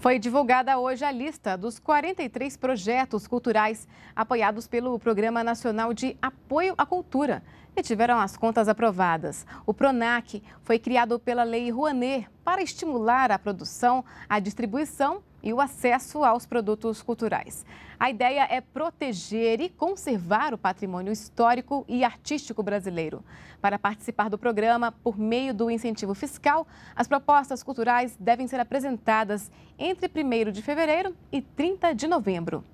Foi divulgada hoje a lista dos 43 projetos culturais apoiados pelo Programa Nacional de Apoio apoio à cultura e tiveram as contas aprovadas. O PRONAC foi criado pela Lei Rouanet para estimular a produção, a distribuição e o acesso aos produtos culturais. A ideia é proteger e conservar o patrimônio histórico e artístico brasileiro. Para participar do programa, por meio do incentivo fiscal, as propostas culturais devem ser apresentadas entre 1 de fevereiro e 30 de novembro.